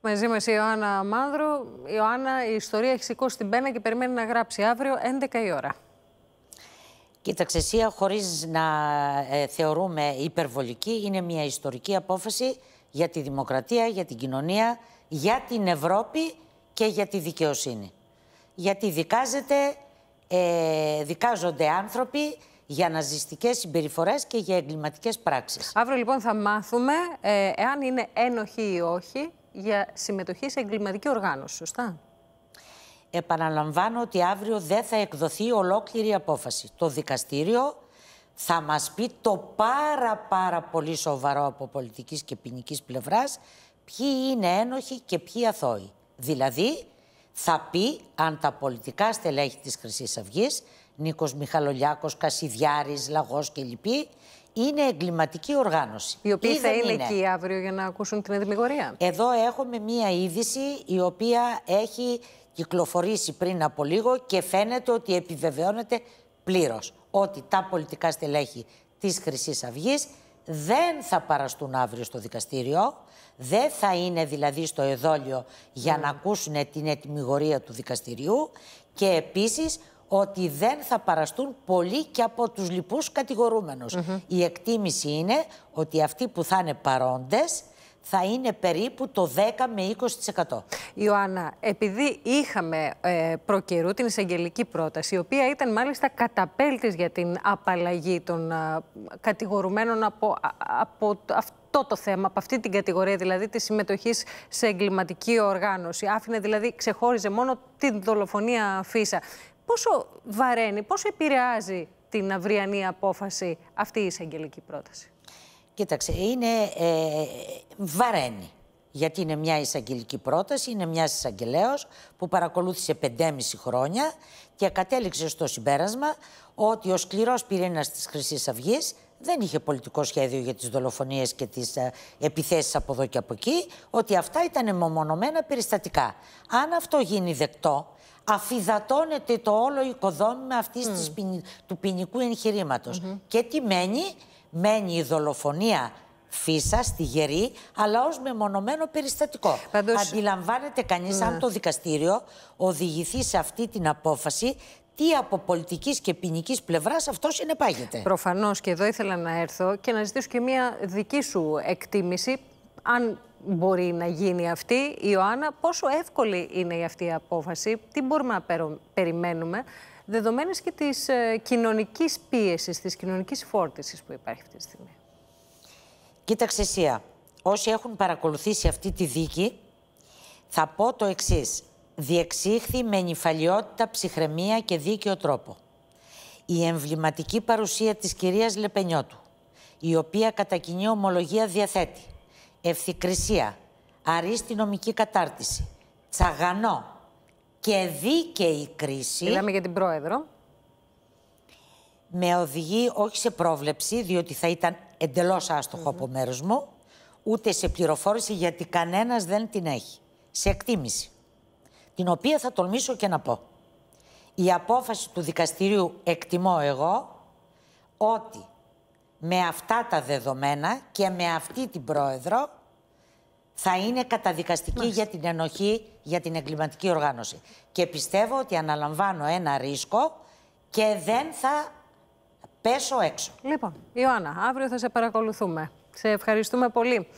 Μαζί μας η Ιωάννα Μάνδρου. Ιωάννα, η ιστορία έχει σηκώσει την πένα και περιμένει να γράψει αύριο 11 η ώρα. Κοίταξε, Σία, χωρίς να ε, θεωρούμε υπερβολική, είναι μια ιστορική απόφαση για τη δημοκρατία, για την κοινωνία, για την Ευρώπη και για τη δικαιοσύνη. Γιατί δικάζεται, ε, δικάζονται άνθρωποι για ναζιστικές συμπεριφορές και για εγκληματικές πράξεις. Αύριο λοιπόν θα μάθουμε ε, εάν είναι ένοχοι ή όχι για συμμετοχή σε εγκληματική οργάνωση, σωστά. Επαναλαμβάνω ότι αύριο δεν θα εκδοθεί ολόκληρη απόφαση. Το δικαστήριο θα μας πει το πάρα πάρα πολύ σοβαρό από πολιτικής και ποινικής πλευράς ποιοι είναι ένοχοι και ποιοι αθώοι. Δηλαδή θα πει αν τα πολιτικά στελέχη της χρυσής Αυγής, Νίκος Μιχαλολιάκος, Κασιδιάρης, Λαγός κλπ., είναι εγκληματική οργάνωση. Η οποία θα είναι, εκεί αύριο για να ακούσουν την ετοιμιγορία. Εδώ έχουμε μία είδηση η οποία έχει κυκλοφορήσει πριν από λίγο και φαίνεται ότι επιβεβαιώνεται πλήρως. ότι τα πολιτικά στελέχη της χρυσής αυγής δεν θα παραστούν αύριο στο δικαστήριο, δεν θα είναι δηλαδή στο εδόλιο για να mm. ακούσουν την ετοιμιγορία του δικαστηριού και επίσης ότι δεν θα παραστούν πολλοί και από τους λοιπούς κατηγορούμενους. Η εκτίμηση είναι ότι αυτοί που θα είναι παρόντες θα είναι περίπου το 10 με 20%. Ιωάννα, επειδή είχαμε ε, προκαιρού την εισαγγελική πρόταση, η οποία ήταν μάλιστα καταπέλτης για την απαλλαγή των ε, α, κατηγορουμένων από, αυτό το θέμα, από αυτή την κατηγορία, δηλαδή της συμμετοχής σε εγκληματική οργάνωση. Άφηνε δηλαδή, ξεχώριζε μόνο την δολοφονία φύσα. Πόσο βαραίνει, πόσο επηρεάζει την αυριανή απόφαση αυτή η εισαγγελική πρόταση. Κοίταξε, είναι ε, βαραίνει. Γιατί είναι μια εισαγγελική πρόταση, είναι μιας εισαγγελέα που παρακολούθησε 5,5 χρόνια και κατέληξε στο συμπέρασμα ότι ο σκληρός πυρήνας της Χρυσής Αυγής δεν είχε πολιτικό σχέδιο για τις δολοφονίες και τις ε, επιθέσεις από εδώ και από εκεί, ότι αυτά ήταν μεμονωμένα περιστατικά. Αν αυτό γίνει δεκτό, αφιδατώνεται το όλο οικοδόμημα αυτής της, του ποινικού εγχειρήματος. Και τι μένει, μένει η δολοφονία φύσα, στη γερή, αλλά ως μεμονωμένο περιστατικό. Αντιλαμβάνεται κανείς αν ναι. το δικαστήριο οδηγηθεί σε αυτή την απόφαση τι από πολιτικής και ποινικής πλευράς αυτός συνεπάγεται. Προφανώς και εδώ ήθελα να έρθω και να ζητήσω και μία δική σου εκτίμηση. Αν μπορεί να γίνει αυτή, Ιωάννα, πόσο εύκολη είναι αυτή η απόφαση, τι μπορούμε να περιμένουμε, δεδομένες και της ε, κοινωνικής πίεσης, της κοινωνικής φόρτισης που υπάρχει αυτή τη στιγμή. Κοίταξε, εσύ, όσοι έχουν παρακολουθήσει αυτή τη δίκη, θα πω το εξής διεξήχθη με νυφαλιότητα, ψυχραιμία και δίκαιο τρόπο. Η εμβληματική παρουσία της κυρίας Λεπενιώτου, η οποία κατά κοινή ομολογία διαθέτει ευθυκρισία, αρίστη νομική κατάρτιση, τσαγανό και δίκαιη κρίση... Μιλάμε για την Πρόεδρο. Με οδηγεί όχι σε πρόβλεψη, διότι θα ήταν εντελώς άστοχο mm από μου, ούτε σε πληροφόρηση, γιατί κανένας δεν την έχει. Σε εκτίμηση την οποία θα τολμήσω και να πω. Η απόφαση του δικαστηρίου εκτιμώ εγώ ότι με αυτά τα δεδομένα και με αυτή την πρόεδρο θα είναι καταδικαστική για την ενοχή για την εγκληματική οργάνωση. Και πιστεύω ότι αναλαμβάνω ένα ρίσκο και δεν θα πέσω έξω. Λοιπόν, Ιωάννα, αύριο θα σε παρακολουθούμε. Σε ευχαριστούμε πολύ.